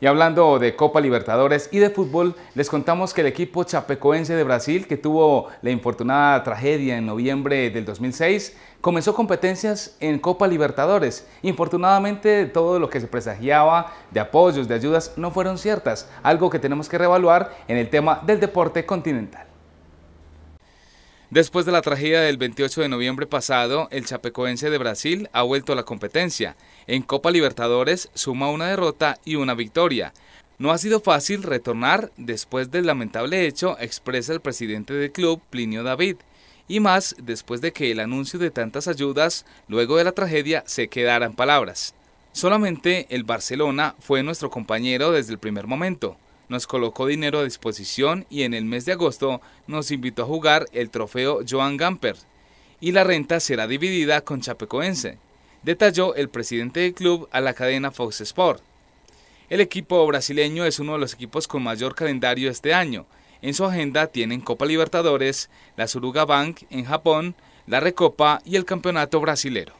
Y hablando de Copa Libertadores y de fútbol, les contamos que el equipo chapecoense de Brasil, que tuvo la infortunada tragedia en noviembre del 2006, comenzó competencias en Copa Libertadores. Infortunadamente, todo lo que se presagiaba de apoyos, de ayudas, no fueron ciertas, algo que tenemos que reevaluar en el tema del deporte continental. Después de la tragedia del 28 de noviembre pasado, el Chapecoense de Brasil ha vuelto a la competencia. En Copa Libertadores suma una derrota y una victoria. No ha sido fácil retornar después del lamentable hecho, expresa el presidente del club, Plinio David, y más después de que el anuncio de tantas ayudas luego de la tragedia se quedara en palabras. Solamente el Barcelona fue nuestro compañero desde el primer momento nos colocó dinero a disposición y en el mes de agosto nos invitó a jugar el trofeo Joan Gamper y la renta será dividida con Chapecoense, detalló el presidente del club a la cadena Fox Sport. El equipo brasileño es uno de los equipos con mayor calendario este año. En su agenda tienen Copa Libertadores, la Suruga Bank en Japón, la Recopa y el Campeonato Brasilero.